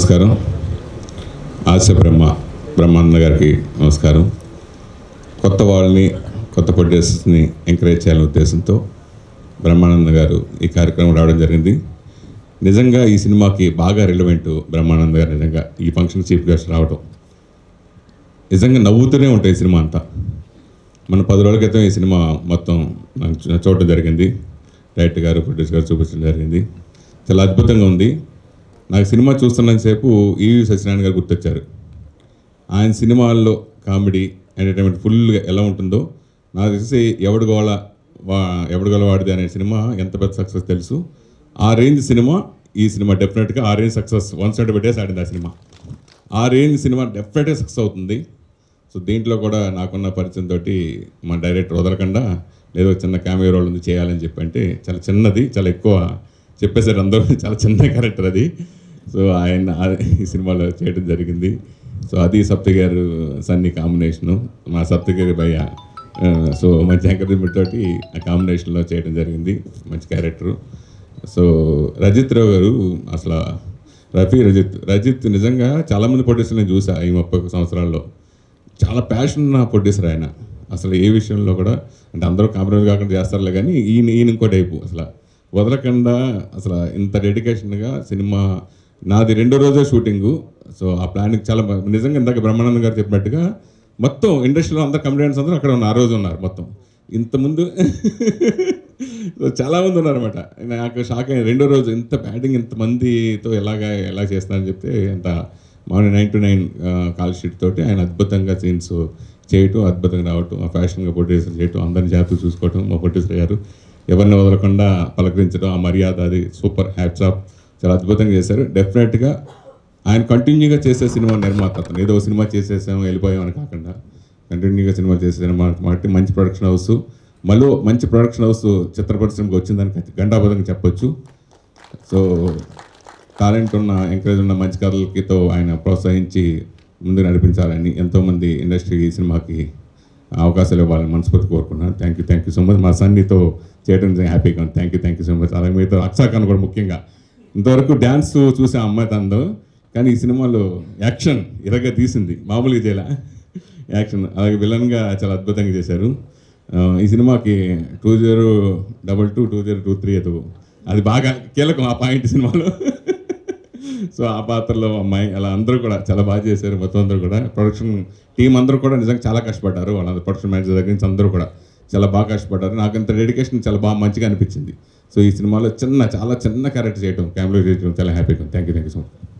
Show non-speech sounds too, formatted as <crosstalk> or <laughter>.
నమస్కారం ఆశ బ్రహ్మ బ్రహ్మానంద గారికి నమస్కారం కొత్త వాళ్ళని కొత్త ప్రొడ్యూసర్స్ని ఎంకరేజ్ చేయాలనే ఉద్దేశంతో బ్రహ్మానంద గారు ఈ కార్యక్రమం రావడం జరిగింది నిజంగా ఈ సినిమాకి బాగా రిలవెంట్ బ్రహ్మానంద గారు నిజంగా ఈ ఫంక్షన్ చీఫ్ గెస్ట్ రావడం నిజంగా నవ్వుతూనే ఉంటాయి ఈ సినిమా అంతా మన పది రోజుల క్రితం ఈ సినిమా మొత్తం నాకు చూడటం జరిగింది డైరెక్టర్ గారు ప్రొడ్యూసర్ గారు చూపించడం జరిగింది చాలా అద్భుతంగా ఉంది నాకు సినిమా చూస్తున్నంతసేపు ఈవి సత్యనారాయణ గారు గుర్తొచ్చారు ఆయన సినిమాల్లో కామెడీ ఎంటర్టైన్మెంట్ ఫుల్గా ఎలా ఉంటుందో నాకు తెలిసి ఎవడు గోళ వా ఎవడు గోళ వాడిది అనే సినిమా ఎంత పెద్ద సక్సెస్ తెలుసు ఆ రేంజ్ సినిమా ఈ సినిమా డెఫినెట్గా ఆ రేంజ్ సక్సెస్ వన్ సైడ్ పెట్టేసి ఆడింది ఆ సినిమా ఆ రేంజ్ సినిమా డెఫినెట్గా సక్సెస్ అవుతుంది సో దీంట్లో కూడా నాకున్న పరిచయం తోటి మా డైరెక్టర్ వదలకండ లేదో చిన్న క్యామియో రోల్ ఉంది చేయాలని చెప్పి అంటే చాలా చిన్నది చాలా ఎక్కువ చెప్పేసారు అందరూ చాలా చిన్న క్యారెక్టర్ అది సో ఆయన ఈ సినిమాలో చేయడం జరిగింది సో అది సప్తి గారు సన్ని కాంబినేషను మా సప్తి గారి భయ సో మంచి ఎంకరేజ్మెంట్ తోటి ఆ కాంబినేషన్లో చేయడం జరిగింది మంచి క్యారెక్టరు సో రజిత్ రావు గారు అసలు రఫీ రజిత్ రజిత్ నిజంగా చాలామంది నేను చూసా ఈ ముప్పై సంవత్సరాల్లో చాలా ప్యాషన్ ఉన్న ప్రొడ్యూసర్ ఆయన అసలు ఏ విషయంలో కూడా అంటే అందరూ కాంప్రమైజ్ కాకుండా చేస్తారులే కానీ ఈయన ఈయన ఇంకో టైపు అసలు వదలకుండా అసలు ఇంత డెడికేషన్గా సినిమా నాది రెండో రోజే షూటింగు సో ఆ ప్లానింగ్ చాలా నిజంగా ఇందాక బ్రహ్మానందం గారు చెప్పినట్టుగా మొత్తం ఇండస్ట్రీలో అందరు కంప్లైంట్స్ అందరూ అక్కడ ఉన్న ఆ రోజు ఉన్నారు మొత్తం ఇంతకుముందు <laughs> చాలామంది ఉన్నారనమాట నాకు షాక్ అయ్యింది రెండో రోజు ఇంత బ్యాటింగ్ ఇంతమందితో ఎలాగా ఎలా చేస్తానని చెప్తే ఇంత morning nine to nine call sheet తోటి ఆయన అద్భుతంగా సీన్స్ చేయటం అద్భుతంగా రావటం ఆ ఫ్యాషన్గా పొటేషన్ చేయటం అందరిని జాగ్రత్త చూసుకోవటం మా ప్రొడ్యూసర్ గారు ఎవరిని వదలకుండా పలకరించడం ఆ మర్యాద అది సూపర్ హ్యాట్సాప్ చాలా అద్భుతంగా చేశారు డెఫినెట్గా ఆయన కంటిన్యూగా చేసే సినిమా నిర్మాత అతను ఏదో సినిమా చేసేసాము వెళ్ళిపోయాం అని కాకుండా కంటిన్యూగా సినిమా చేసే సినిమా కాబట్టి మంచి ప్రొడక్షన్ హౌస్ మళ్ళీ మంచి ప్రొడక్షన్ హౌస్ చిత్ర పరిశ్రమకు వచ్చిందని గండాబద్ధంగా చెప్పొచ్చు సో టాలెంట్ ఉన్న ఎంకరేజ్ ఉన్న మంచి కథలకితో ఆయన ప్రోత్సహించి ముందు నడిపించాలని ఎంతోమంది ఇండస్ట్రీ సినిమాకి అవకాశాలు ఇవ్వాలని మనస్ఫూర్తి కోరుకున్నాను thank you thank you so much మా సన్నితో చేయడం హ్యాపీగా ఉంది thank you thank you so much అలాగే మీతో అక్షాఖాన్ కూడా ముఖ్యంగా ఇంతవరకు డ్యాన్స్ చూసే అమ్మాయి తనలో కానీ ఈ సినిమాలో యాక్షన్ ఇరగ తీసింది మామూలుగా చేయలే యాక్షన్ అలాగే విలన్గా చాలా అద్భుతంగా చేశారు ఈ సినిమాకి two zero double two two zero two three అదో అది బాగా కీలకం ఆ పాయింట్ సినిమాలో సో ఆ పాత్రలో అమ్మాయి అలా అందరూ కూడా చాలా బాగా చేశారు మొత్తం అందరూ కూడా ప్రొడక్షన్ టీం అందరూ కూడా నిజంగా చాలా కష్టపడ్డారు వాళ్ళ ప్రొడక్షన్ మేనేజర్ దగ్గర నుంచి అందరూ కూడా చాలా బాగా కష్టపడ్డారు నాకు ఇంత డెడికేషన్ చాలా బాగా మంచిగా అనిపించింది సో ఈ సినిమాలో చిన్న చాలా చిన్న క్యారెక్టర్ చేయడం కెమెరా చేయడం చాలా హ్యాపీగా thank you thank you so much